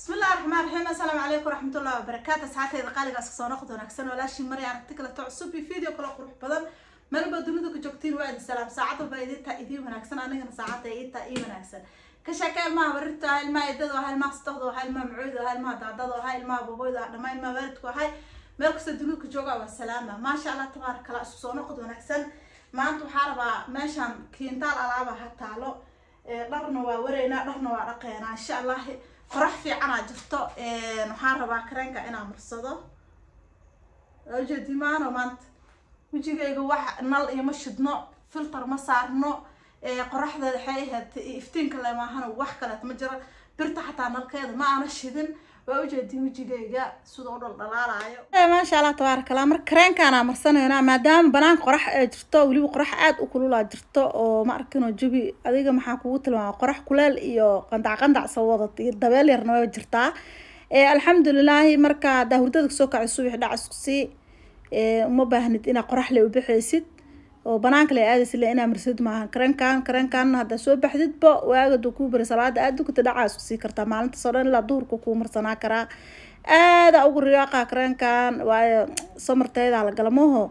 بسم الله الرحمن الرحيم السلام عليكم ورحمة الله وبركاته ساعتها إذا قالك أسكسون أخذ ونكسن ولا شي مري عرفتك لتعصب في فيديو كلا قروح بدن مربا دونيدو كجوكتين واحد السلام ساعتها بايدين تأيدي ونكسن أنا هنا ساعتها إيد تأيي ونكسن كشاكا ما بررتو هاي الماء يدد وهاي الماء استخدو وهاي الماء معود وهاي الماء دعدد وهاي الماء بوبويد وهاي الماء باردك وهاي meelkasta dunuudka jooga waa salaama maasha allah tabaaraka allah isu soo noqod wanaagsan maanta waxaa rabaa meeshaan kiintaal alaaba ha taalo dharna waa wareynaa dharna waa dhaqeenaa insha allahi qorax fiicanaa jirto waxaan rabaa kareenka inaa marsado jedimaano maanta wejigayga wax nal ima shidno filter ma saarno qoraxda waxay ahayd iftiinka lemaahano wax kaleet ma jiro birta xataa nalkeeda ma aana shidin Eh, maasha allah tabaarakallah marka kareenkaana marsanayna ah, maadaama banaanka qorax ee eh, jirto weliba qorax aad u kululaa jirto oo ma arkino jubi adiga maxaa kugu tilmaama qorax kuleel iyo qandac qandac sawadad iyo dabeel yarna waa jirtaa eh, alxamdulilaahi marka hadaa hurdada kasoo kacay subax dhac isku sii uma baahnid inaad qorax le u baxaysid oo banaanka la aadaysa le inaa marsid maaha karankan karankan haddaa soo baxdidba waaga duu kuu bari salaada aad dukata dhacaas usii kartaa maalintaasoo dhan ilaa duurka ku marsanaa karaa aada ugu riyaaqa karankan waayo samarteedaa la gala maho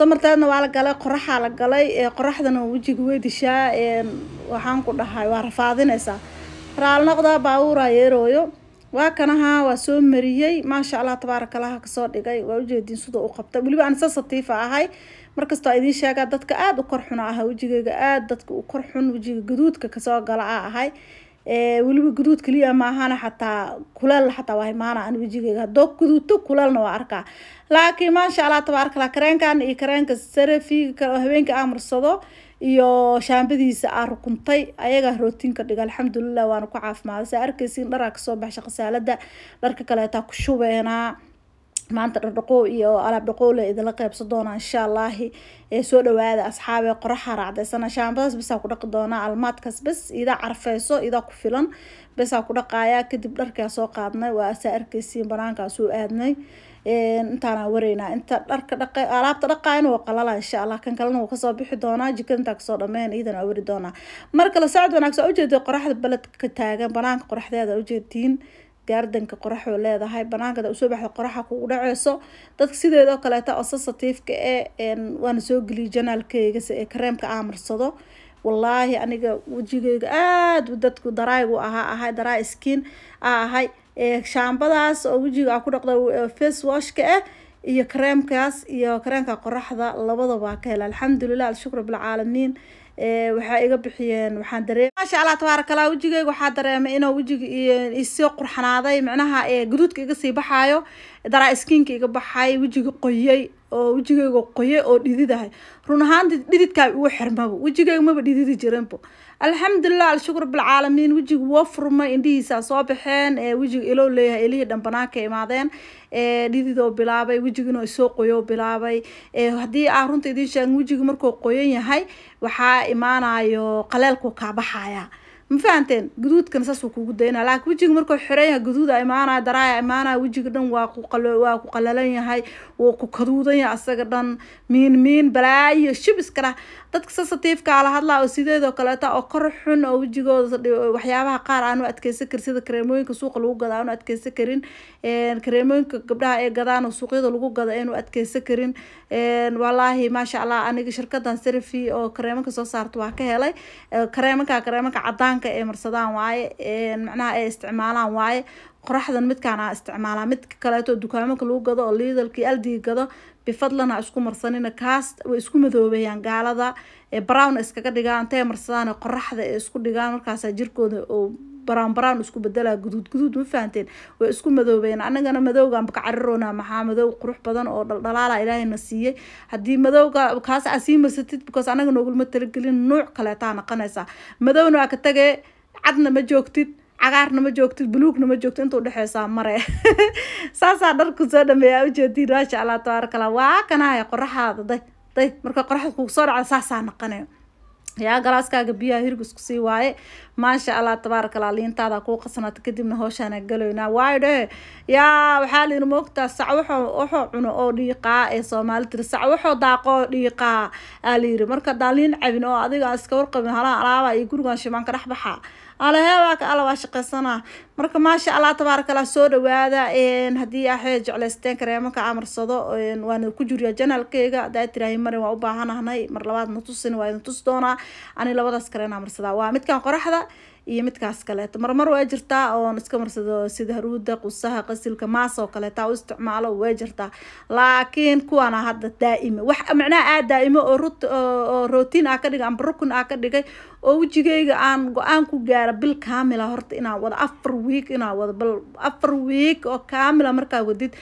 samarteedna waa la galay qoraxaa la galay qoraxdana wejiga weydishaa waxaan ku dhahay waa rafaadinaysaa raalnoqdaa baabuuraa yeerooyo waa kanahaa waa soo mariyey maasha allah tabaarakallah kasoo dhigay waa ujeediin siduu u qabta weliba aan sa satiifa ah ahay markastoo a idiin sheegaa dadka aada u kor xuna ahay wejigayga aada dadka u kor xun wejiga gaduudka kasoo gala a ah ahay weliba guduud kaliya maahana xataa kuleel xataa waa imaana aan wejigeyga haddoo guduudto kuleelna waa arkaa laakiin maasha allah tabaarakallah kareenkan iyo kareenka sarafiga kale oo haweenka amarsado iyo shaambadiisa aa rukuntay ayagaa rootiinka dhiga alxamdulilah waana ku caafimaaday saa arkaysiin dharaa kasoo baxsha khasaalada dharka kaleetaa ku shubeenaa maanta dhardhaqow iyo alaab dhaqowle idinla qeybsan doona insha allahi ee soo dhawaada asxaabe qoraxa raacdaysana shaambadaas bisaa ku dhaqi doonaa almaadkaas bes idaa carfeyso idaa ku filan besaa ku dhaqaaya kadib dharkaa soo qaadnay waa saa arkaysiin banaankaa soo aadnay intaana wareynaa inta dharka dhaqa alaabta dhaqaayana waa qalala insha allah kan kalena wuu kasoo bixi doonaa jikada intaa kasoo dhameen iyadan aa doonaa mar kale saacad wanaagsan ujeedii qoraxda beledka taagan banaanka qoraxdeeda ujeediin gaardanka qoraxoo leedahay banaanka usoo baxda qoraxa kugu dhaceyso dadka sideedoo kaleeta oo sensatiifka ee eh, waana soo geliyay janaalkeyga ee kareemka aamarsado wallaahi aniga wejigeyga aada dadku daraayigu ahaa ahay daraa iskiin aa ahay shaambadaas oo wejiga ku dhaqda face washka ah iyo kareemkaas iyo kareenka qoraxda labadaba ka hela alxamdulilah alshukr bilcaalamiin waxaa iga bixiyeen waxaan dareem maasha allah tabaarak allah wejigeyga waxaa dareemay inuu wejiga isoo qurxanaaday micnaha guduudka iga sii baxaayo daraa skinka iga baxay wejiga qoyay oo wejigeyga qoye oo dhididahay run ahaanti dhididkaa igu xirmaba wejigeyga maba dhididi jirinbo alxamdulilah alshukur bilcaalamiin wejiga woo furmay indhihiisaa soo baxeen wejiga ilow leeyahay ilihii dhan banaanka imaadeen dhididoo bilaabay wejigiinoo isoo qoyoo bilaabay haddii aa ah runta idiin sheegan wejiga markuu qoyan yahay waxaa imaanayo qaleelku kaa baxayaa ma fahanteen guduudkan saasuu kugu daynaa laakiin wejiga markuu xiran yahay guduuda imaanaya daraaya imaanaya wejiga dhan waa ku waa ku qalalan yahay wuu ku kaduudan yahay asaga dhan miin miin balaayo shib iska dadka sasatiifka ala hadlaa oo sideedoo kaleeta oo kor xun oo wejigooda waxyaabaha qaar aan u adkeysan karin sida kareemooyinka suuqa lagu gadaa aanu adkeysan karin kareemooyinka gabdhaha ee gadaan oo suuqyada lagu gada aanu adkeysan karin walaahi maasha allah aniga shirkadan sarafi oo kareemanka soo saarta waa ka helay kareemanka kareemanka cadaanka ee marsadaan waaye macnaha ee isticmaalaan waaye qoraxdan midkaan isticmaalaa midka kaleeto dukaamaka lagu gado oo liidalkii aldiga gado bifadlana isku marsanina kaas way isku madoobayaan gaalada eh, ee brown iskaga dhigaan intay marsadaan qoraxda ee isku dhigaan markaas jirkooda oo brown brown isku bedela guduud guduud ma fahanteen way isku madoobeen anagana madowgaan ka cariroonaa maxaa madow qurux badan oo dhaldhalaala ilaahayna siiyey haddii madowga kaas aa sii marsatid because anaga nogulma talagelin nuuc kaleetaa naqanaysaa madowna waa ka tagee cadna ma joogtid cagaarna ma joogtid buluugna ma joogto inta udhexeysaa mare saasaa dharku soo dhameeyaa ujeedtiin maasha allah tabaarkala waa kanaya qoraxaada day day marka qoraxda kugu dhacda saasaa naqanayo yaa galaaskaaga biyaha hirgus kusii waaye maasha allah tabaarakallah liintaada kuu qasanaata kadibna hooshaana galaynaa waayo dhehe yaa waxaa liin moogtaa sac waxoo waxoo cuno oo dhiiqaa ee soomaali tiri sac waxoo daaqoo dhiiqaa aa layiri marka daan liin cabin oo adiga iska warqabin halaha alaaba iyo gurigan shimaanka dhexbaxa alaheebaaka alla waa shaqeysanaa marka maasha allah tabaarakallah soo dhawaada haddii axee ah jeclaysteen kareemaka amarsado waana ku juriyaa janaalkeyga hadaa tiraahi marin waa u baahanahnay mar labaad na tusin waa idin tus doonaa ani labadaas kareen amarsadaa waa midkan qoraxda iyo midkaas kaleeto marmar way jirtaa oon iska marsado sida haruuda qusaha qasilka maas oo kaleeta u isticmaalo way jirtaa laakiin kuwana hadda daa'ima wax micnaha aa daa'imo oo rootiin aa ka dhigay amba rukun aa ka dhigay oo wejigayga aan go-aan ku gaara bil kaamila ah horta inaan wado afar week inaan wado bal afar week oo kaamila ah markaa wadid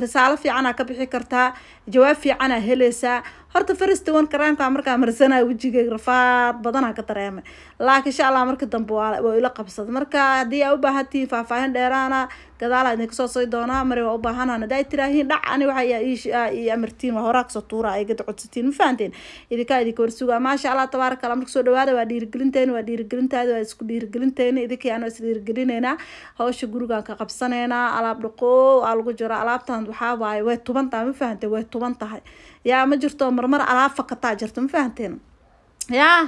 risaalo fiicanaa ka bixi kartaa jawaab fiicanaa heleysaa horta faristowan karaamka markaa marsanaa wejigay rafaad badanaa ka dareemay laakiin insha allah marka dambe waa ila qabsad marka haddii aa u baahantihiin faahfaahin dheeraana gadaala idin kasoo sii doonaa mari waa u baahanaan hadda tiraahiin dhac ani waxa ii amartiin waa horaa kasoo tuura ay gad codsatiin ma fahanteen idinkaa idinka warsugaa maasha allah tabaaraka allah marka soo dhawaada waa dhiirigelinteeni waa dhiirigelintaadi waa isku dhiirigelinteeni idinkii aan is dhiirigelinaynaa hawsha gurigaan ka qabsanaynaa alaab dhaqoo aa lagu jiro alaabtan waxaa waaye way tuban tahay ma fahanteen way tuban tahay yaa ma jirto marmar alaab fakataa jirto ma fahanteen yaa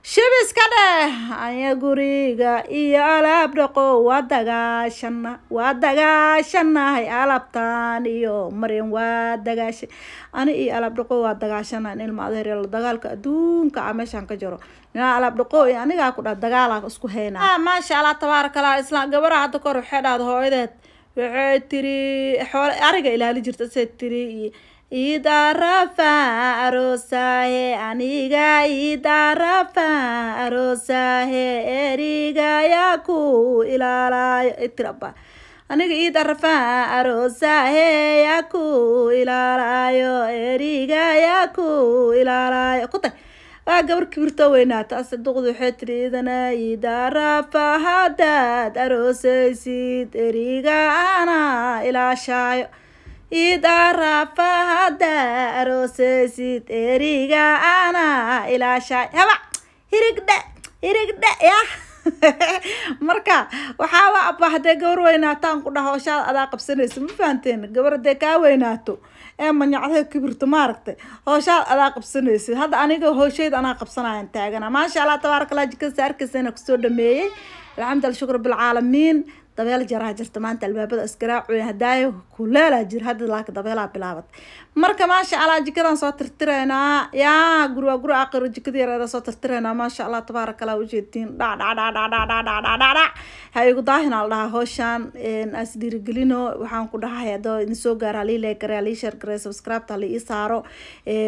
shibiska dheh aya guriga iyo alaab dhaqo waa dagaashana waa dagaashanahay alaabtan iyo maryan waa dagaashay ani iyo alaab dhaqo waa dagaashanan ilma adeeryalo dagaalka adduunka ah meeshaan ka jaro ninaa alaab dhaqo anigaa ku dha dagaalaa isku hayna ah, maasha allah tabaaraka allah islaan gabaraha hadda kahor waxay dhahda hooyadeed waxay tiri xoole ariga ilaali jirta siday tiri iyo idaarafa arosahe aniga idaarafa arosaahe erigaya ku ilaalayo itiraba aniga idaarafa arosaahe ya ku ilaalayo erigaya ku ilaalayo kuta waa gabar kibirto weynaa ase duqdu waxay tiri idana idaarafa haddaad aroosaysid eriga ana ilaashaayo idarafahadaaroseysid eriga ana ilaashay haba hirigdhe hirigdhe ya marka waxaaba aba hadee gabar weynaataan ku dhaha hooshaad adaa qabsanayso ma fahanteen gabar hadee kaa weynaato ee manyacdaha kibirto maaragtay howshaad adaa qabsanaysid hadda aniga hoosheyd anaa qabsanayan taagana maasha allah tabaaraka allah jikada saarkeysa kusoo dhameeyey alxamdulillah shukr bilcaalamiin dabeel jaraa ah, jirta maanta albaabada isgaraacu hadaayo kuleelaa jir hadda laakin dabeelaa bilaabad marka maasha allah jikadan soo tirtiraynaa yaa gurwa gur aqiro jikada yareeda soo tirtiraynaa maasha allah tabaarak ujeediin dhacdhacdhacdhacdhacdhacdhacdhac ha igu daahina la dhahaa as dhiirigelino waxaan ku dhahay hadoo idin soo gaara halii leekare halii sheergare subscribeta halii ii saaro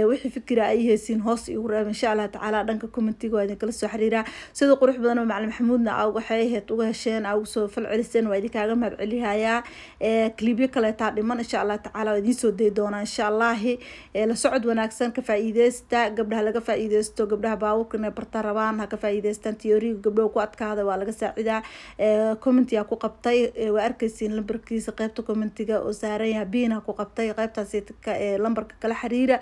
wixii fikira ay haysiin hoos igu reeb insha allah tacaala dhanka commentiga waa idinkala soo xiriiraa sida qurux badan oo macalin maxamuudna waxay ahayd uga hesheen aa ugu soo falceliseen badan waa idinkaaga mahad celihayaa clibyo kaleetaa dhiman insha allah tacaala waa idiin soo dayi doonaa insha allaahi la socod wanaagsan ka faaiideysta iideysta gabdhaha laga faa gabdhaha baabuurka inay barta rabaan ha ka faa tiyoriga gabdhaha ku adkaada waa laga saacidaa commentiyaa ku qabtay waa arkaysiin lambarkiisa qeybta commentiga oo saaran yaha biin ku qabtay qeybtaas lambarka kala xiriira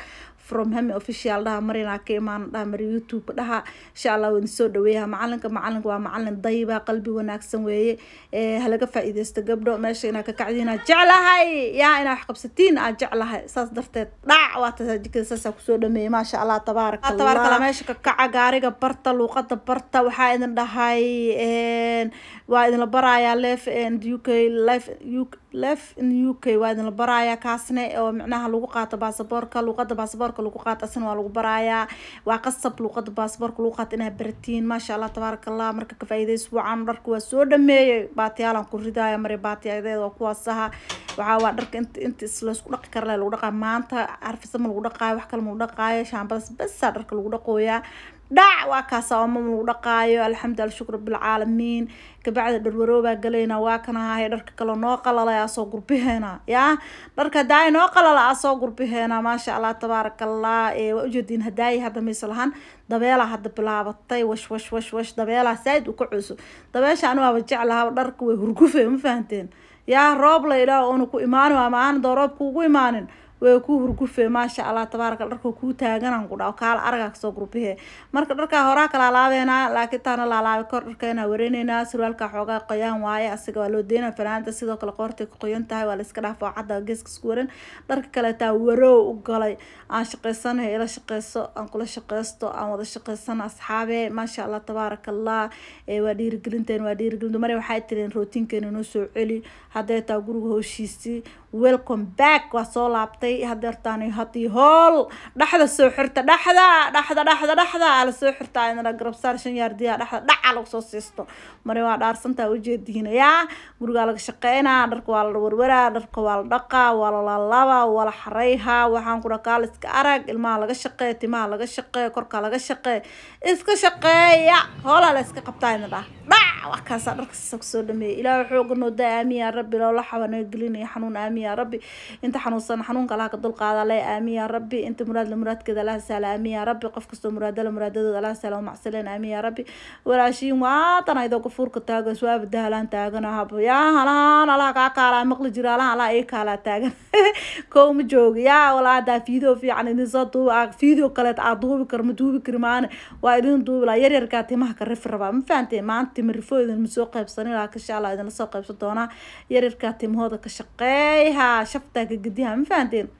from hame official dhaha marina ka imaan dhaha mari youtube dhaha insha allah waan soo dhaweeyaha macalinka macalinka waa macalin dayba qalbi wanaagsan weeye eh, halaga faaiideysta gabdho meesha inaa ka kacdiin aad jeclahay yaa inaa wax qabsatiin aad jeclahay saas darteed dhac waa tasaajikada saasaa kusoo dhameeyey maasha allah tabaarak ah, tabaarkala meesha ka kaca gaariga barta luuqada barta waxaa idin dhahay waa idinla barayaa lef and u k lif u lef in u k waa idinla barayaa kaasna oo micnaha lagu qaato baasaboorka luuqada baasaboorka lagu qaato asna waa lagu barayaa waa qasab luuqada baasaboorka lagu qaato inaa baratiin maasha allah tabaaraka allah marka ka faa wacan dharka waa soo dhameeyay baatiyaalan ku ridaaya mari baatiyadeed oo kuwaas aha waxaa waa dharka inta laysku dhaqi kara lagu dhaqaa maanta carfisa ma lagu dhaqaayo wax kale ma lagu dhaqaayo shaambadas basaa dharka lagu dhaqooyaa dhac waa kaasaa ooma lagu dhaqaayo alxamdu alshukru bilcaalamiin kabacda dharwaroobaa galayna waa kanahay dharka kale noo qalala asoo gurbiheena yaa dharka daay noo qalala asoo gurbiheena maasha allah tabaaraka ujeediin hadaayi hadda maysa lahan hadda bilaabatay wash dabeelaa saaid u ka dabeesha anigu aba jeclahaa dharka way hurgufe ma fahanteen yaa roob la ilaa oonu ku imaanin ama aan doo roobka ugu imaanin waa ku hurgufe maasha allah tabaaraka dharka kuu taaganaan ku dhaco kaala kasoo gurbihe marka dharkaa horaa ka laalaabeynaa laakiin taana laalaabay kor dharkeenaa wareyneynaa surwaalka xoogaa qoyaan waaye asiga waa loo deynaa fanaanta sidoo kale qoortay ka qoyan tahay waa layska dhaafoo cadda geeska isku waran dharka kaleetaa waroow u galay aan shaqaysanayo ila shaqayso aan kula shaqaysto aan wada shaqaysana asxaabee maasha allah tabaaraka waa dhiirigelinteen waa dhiirigelinta mari waxay tireen rootinkeenna noo soo celi hadday guriga howshiisii welcome back waa soo laabtay hadeertaan hadii hool dhexda soo xirta dhexda dhexda dhexda dhexda la soo xirta inana garabsaar shan yaardiya dhexda dhaca lagu soo siisto mari waa dhaarsantaa ujeediinayaa gurigaa laga shaqeynaa dharka waa la warwaraa dharka waa la dhaqaa waa la laalaba waa la xareyhaa waxaan kudha kaaliska arag ilmaha laga shaqee timaha laga shaqee korka laga shaqee iska shaqeeya hoolaa la iska qabtaa inadha dhac waa kaasaa dharkasiisa kusoo dhameeyay ilaahay xooga nooda aamiin yaa rabbi loola xabanoo gelinaya xanuun aamiin aami ya rabbi inta xanuunsan xanuunka allah ka dulqaada alla aami ya rabbi inta muraadla muraadkeeda allah saala aami ya rabbi qof kastoo muraadala muraadadooda allah saala umacsaleen aami ya rabbi walaashiin waatan aydoo gafuurka taago suaaba dahlaan taagana habo yaa halaan allah kaa kaalaa maqli jiro allah allah ii kaalaa taagan kow ma jooga yaa walaa hadaa fiideo fiican idin soo duuba fiideo kaleet aa duubi kar ma duubi kari maane waa idin duubilaa yaryarkaa timaha ka rifi rabaa ma fahanteen maanta timirifoodan ma soo qaybsanin laakiin insha allah idinla soo qaybsan doonaa yaryarkaa timahooda ka shaqeeya haa shaftaa ka gediha ma fahanteen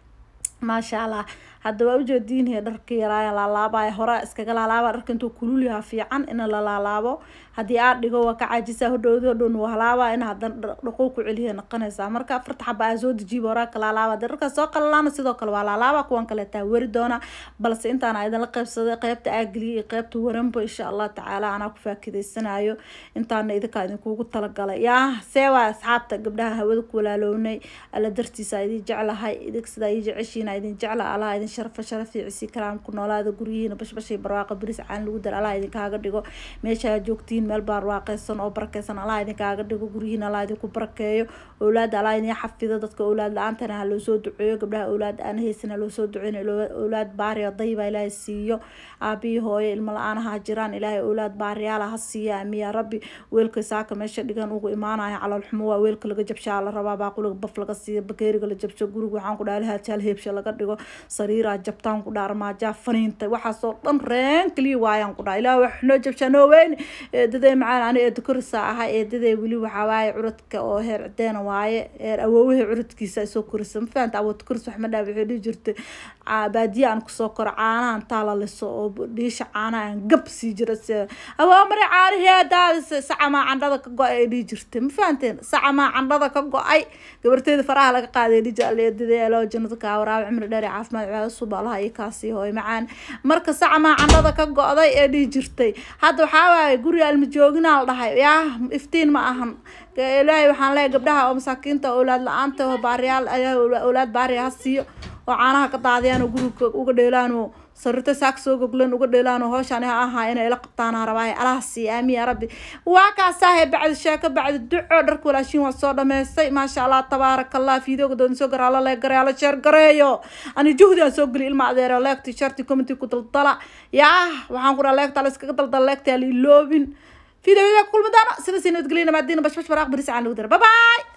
maasha allah haddaba waa ujeediinhe dharka yaraaya laalaabaya horaa iskaga laalaaba dharka intuu kulul fiican in la laalaabo hadii aa dhigo waa ka caajisaa hodhowdi hodhowna waa in haddana dhaqow ku celiya noqonaysaa marka afarta xaba aa soo dejiiba horaa kalaalaaba dee dharkaa soo qalalaana sidoo kale waa laalaaba kuwan kaleetaa weri doona balse intaana idinla qaybsaday qeybta aageliyay iyo qeybta waranba insha allah tacaala anaa ku faakiidaysanayo intaana idinkaa idinkugu talagalay yaa seewaa asxaabta gabdhaha hawada ku walaalownay alla dartiisa idin jeclahay idin sidaa ii jeceshiina idin jecla allah idin sharfa sharaf fiicisi kalaam ku noolaada guryihiina bashbashay barwaaqa biris caan lagu dal allah idinkaaga dhigo meeshaa joogtiin guryihiin meel baarwaaqeysan oo barakeysan allah idinkaaga dhigo guryihiin allah idinku barakeeyo owlaada allah idin xafido dadka owlaad la-aantana ha loo soo duceeyo gabdhaha owlaad aan haysan ha loo soo duceeyo owlaad baariya dayba ilaahay siiyo aabihii hooyo ilmo la-aanaha jiraan ilaahay owlaad baariyaala ah ha siiya amiya rabbi weelka saaka meesha dhigan ugu imaanaya caloolxumo waa weelka laga jabshaa la rabaa baaquliga baf laga siiya bakeeriga la jabsho guriga waxaan ku dhaha hajaal heebsha laga dhigo sariiraa jabtaan ku dhaarmaajaa faniinta waxaasoo dhan reen kaliya waayaan ku dhaha ilaah wax noo jabshaa noo weyne eedaday macaan ani eedakorisa ahaa eedaday weli waxawaaye curadka oo heer cideena waaye heer awoowahii curadkiisa soo korisa mafahanta awood koris wax ma dhaaf waxay dhihi jirtay baadiya aan kusoo koro caanahan taalaliso oo dhiisha caanaha aan gab sii jira si awaa caanihii daadisa sacamaa candhada ka go-ay dhihi jirtay ma fahanteen sacamaa candhada ka go-ay gabarteyda faraha laga qaaday dhihi jira eedadee loo jannada kaa waraabe dheer ee caafimaad subaalaha iyo kaasii hooy macaan marka sacamaa candhada ka go-day ee dhihi jirtay hadda waxaa waaye guriga ma jooginaa la dhahay yaah iftiin ma ahan ilaahay waxaan leehay gabdhaha oo masaakiinta owlaad la-aanta oo baariyaal ayaa owlaad baariya ha siiyo oo caanaha ka daadiyaan oo guriga uga dheelaanoo sarrito saak soo goglan uga dheelaan oo howshaan ha ahaa inay ila qabtaana rabaahay alaha siiya aamiin yaa rabbi waa kaasaahe bacdi sheeko bacdi duco dharka walaashiin waa soo dhammaystay maasha allah tabaaraka allah fiidooga doon soo garaalo lee gareelo sheer gareeyo ani juhdi aan soo geli ilma adeero leegti sharti community ku daldala yaah waxaan ku dhaha leegta la iskaga daldala leegta la iloobin فيديو يقول بدانا سنة سنة تقولي لنا ما دينا باش باش براق بريس عن الودر باي باي